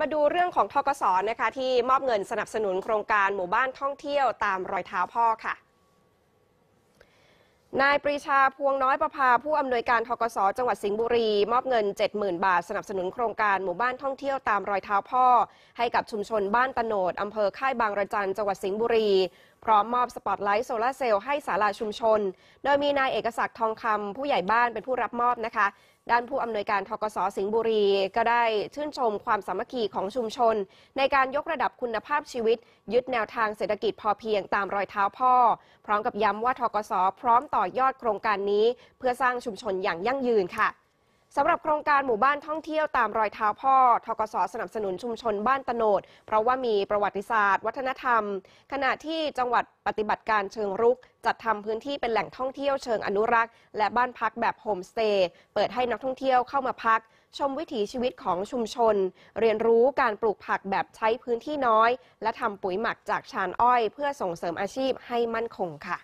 มาดูเรื่องของทกศนะคะที่มอบเงินสนับสนุนโครงการหมู่บ้านท่องเที่ยวตามรอยเท้าพ่อค่ะนายปรีชาพวงน้อยประภาผู้อำนวยการทกศจังหวัดสิงห์บุรี มอบเงิน 70,000 บาท สนับสนุนโครงการหมู่บ้านท่องเที่ยวตามรอยเท้าพ่อ ให้กับชุมชนบ้านตโนดอำเภอค่ายบางระจันจังหวัดสิงห์บุรี พร้อมมอบสปอตไลท์โซลาเซลล์ ให้ศาลาชุมชน โดยมีนายเอกศักดิ์ทองคำผู้ใหญ่บ้านเป็นผู้รับมอบนะคะ ด้านผู้อำนวยการทกศสิงห์บุรี ก็ได้ชื่นชมความสามัคคีของชุมชน ในการยกระดับคุณภาพชีวิตยึดแนวทางเศรษฐกิจพอเพียงตามรอยเท้าพ่อ พร้อมกับย้ำว่าทกศพร้อมต่อ่อยอดโครงการนี้เพื่อสร้างชุมชนอย่างยั่งยืนค่ะสำหรับโครงการหมู่บ้านท่องเที่ยวตามรอยเท้าพ่อ ทกศสนับสนุนชุมชนบ้านตโนด เพราะว่ามีประวัติศาสตร์ วัฒนธรรม ขณะที่จังหวัดปฏิบัติการเชิงรุก จัดทำพื้นที่เป็นแหล่งท่องเที่ยวเชิงอนุรักษ์และบ้านพักแบบโฮมสเตย์เปิดให้นักท่องเที่ยวเข้ามาพัก ชมวิถีชีวิตของชุมชน เรียนรู้การปลูกผักแบบใช้พื้นที่น้อย และทำปุ๋ยหมักจากชานอ้อยเพื่อส่งเสริมอาชีพให้มั่นคงค่ะ